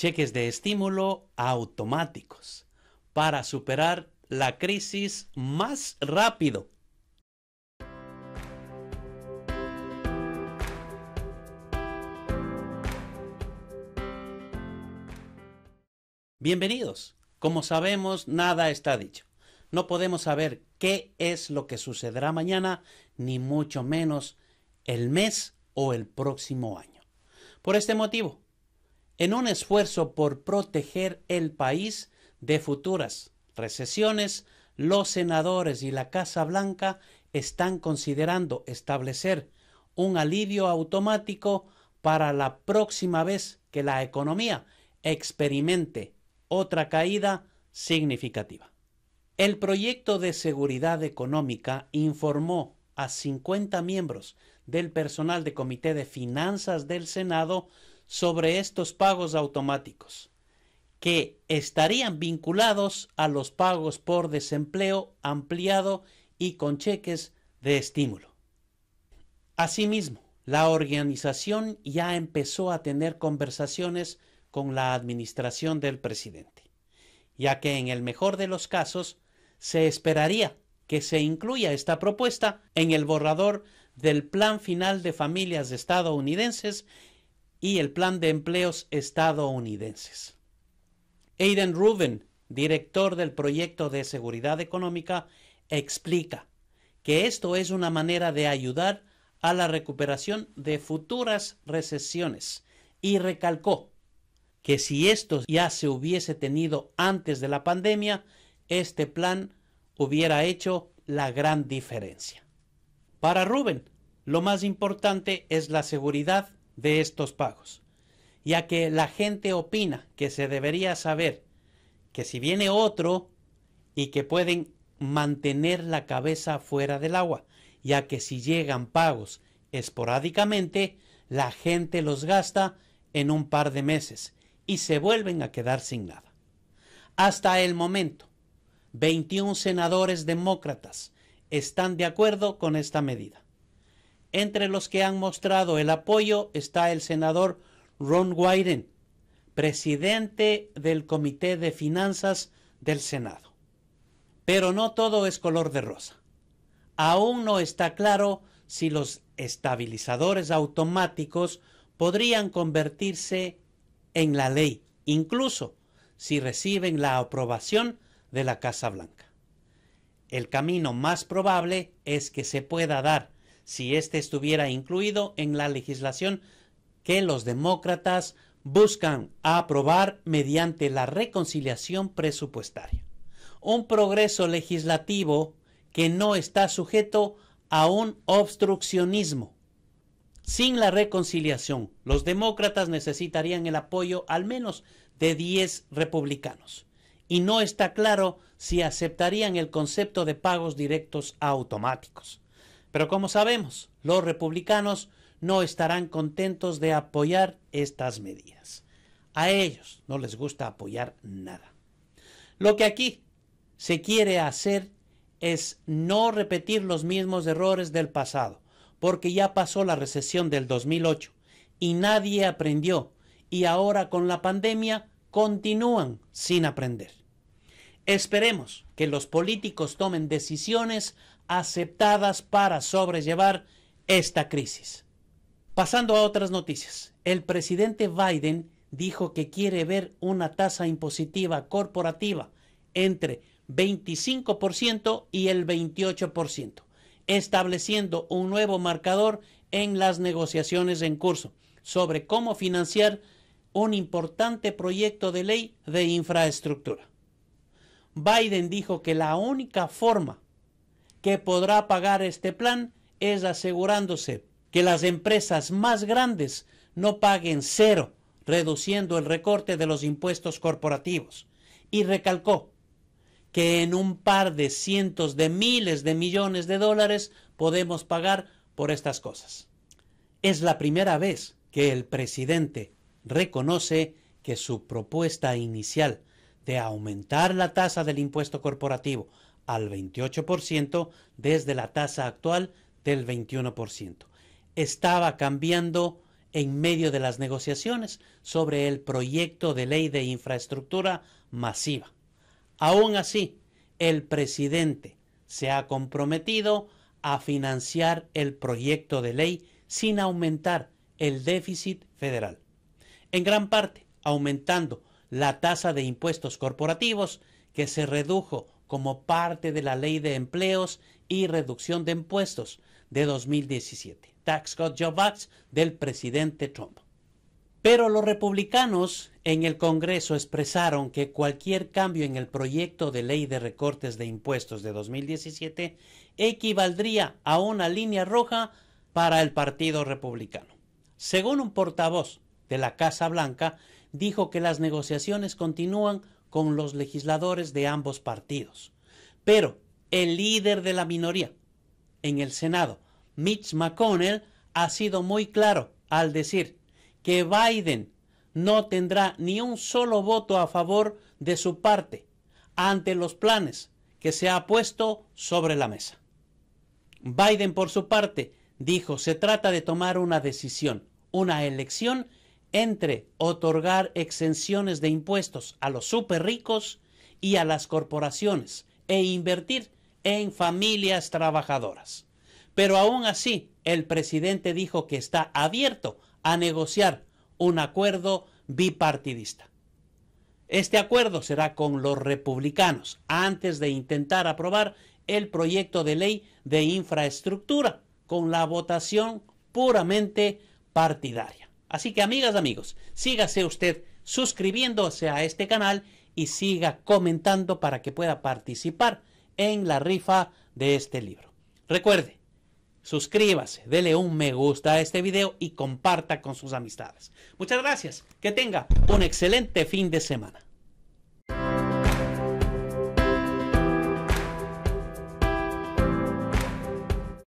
cheques de estímulo automáticos para superar la crisis más rápido. Bienvenidos. Como sabemos, nada está dicho. No podemos saber qué es lo que sucederá mañana, ni mucho menos el mes o el próximo año. Por este motivo, en un esfuerzo por proteger el país de futuras recesiones, los senadores y la Casa Blanca están considerando establecer un alivio automático para la próxima vez que la economía experimente otra caída significativa. El proyecto de seguridad económica informó a 50 miembros del personal de Comité de Finanzas del Senado sobre estos pagos automáticos, que estarían vinculados a los pagos por desempleo ampliado y con cheques de estímulo. Asimismo, la organización ya empezó a tener conversaciones con la administración del presidente, ya que en el mejor de los casos se esperaría que se incluya esta propuesta en el borrador del Plan Final de Familias estadounidenses y el Plan de Empleos Estadounidenses. Aiden Rubin, director del proyecto de seguridad económica, explica que esto es una manera de ayudar a la recuperación de futuras recesiones y recalcó que si esto ya se hubiese tenido antes de la pandemia, este plan hubiera hecho la gran diferencia. Para Rubén, lo más importante es la seguridad de estos pagos, ya que la gente opina que se debería saber que si viene otro y que pueden mantener la cabeza fuera del agua, ya que si llegan pagos esporádicamente, la gente los gasta en un par de meses y se vuelven a quedar sin nada. Hasta el momento, 21 senadores demócratas están de acuerdo con esta medida. Entre los que han mostrado el apoyo está el senador Ron Wyden, presidente del Comité de Finanzas del Senado. Pero no todo es color de rosa. Aún no está claro si los estabilizadores automáticos podrían convertirse en la ley, incluso si reciben la aprobación de la Casa Blanca. El camino más probable es que se pueda dar si este estuviera incluido en la legislación que los demócratas buscan aprobar mediante la reconciliación presupuestaria. Un progreso legislativo que no está sujeto a un obstruccionismo. Sin la reconciliación, los demócratas necesitarían el apoyo al menos de 10 republicanos. Y no está claro si aceptarían el concepto de pagos directos automáticos. Pero como sabemos, los republicanos no estarán contentos de apoyar estas medidas. A ellos no les gusta apoyar nada. Lo que aquí se quiere hacer es no repetir los mismos errores del pasado, porque ya pasó la recesión del 2008 y nadie aprendió y ahora con la pandemia continúan sin aprender. Esperemos que los políticos tomen decisiones aceptadas para sobrellevar esta crisis. Pasando a otras noticias, el presidente Biden dijo que quiere ver una tasa impositiva corporativa entre 25% y el 28%, estableciendo un nuevo marcador en las negociaciones en curso sobre cómo financiar un importante proyecto de ley de infraestructura. Biden dijo que la única forma que podrá pagar este plan es asegurándose que las empresas más grandes no paguen cero, reduciendo el recorte de los impuestos corporativos. Y recalcó que en un par de cientos de miles de millones de dólares podemos pagar por estas cosas. Es la primera vez que el presidente reconoce que su propuesta inicial de aumentar la tasa del impuesto corporativo al 28% desde la tasa actual del 21%. Estaba cambiando en medio de las negociaciones sobre el proyecto de ley de infraestructura masiva. Aún así, el presidente se ha comprometido a financiar el proyecto de ley sin aumentar el déficit federal. En gran parte, aumentando la tasa de impuestos corporativos, que se redujo como parte de la Ley de Empleos y Reducción de Impuestos de 2017, Tax Cut Job Act del presidente Trump. Pero los republicanos en el Congreso expresaron que cualquier cambio en el proyecto de ley de recortes de impuestos de 2017 equivaldría a una línea roja para el Partido Republicano. Según un portavoz de la Casa Blanca, dijo que las negociaciones continúan con los legisladores de ambos partidos. Pero el líder de la minoría en el Senado, Mitch McConnell, ha sido muy claro al decir que Biden no tendrá ni un solo voto a favor de su parte ante los planes que se ha puesto sobre la mesa. Biden, por su parte, dijo, se trata de tomar una decisión, una elección entre otorgar exenciones de impuestos a los superricos ricos y a las corporaciones e invertir en familias trabajadoras. Pero aún así, el presidente dijo que está abierto a negociar un acuerdo bipartidista. Este acuerdo será con los republicanos antes de intentar aprobar el proyecto de ley de infraestructura con la votación puramente partidaria. Así que amigas, amigos, sígase usted suscribiéndose a este canal y siga comentando para que pueda participar en la rifa de este libro. Recuerde, suscríbase, dele un me gusta a este video y comparta con sus amistades. Muchas gracias, que tenga un excelente fin de semana.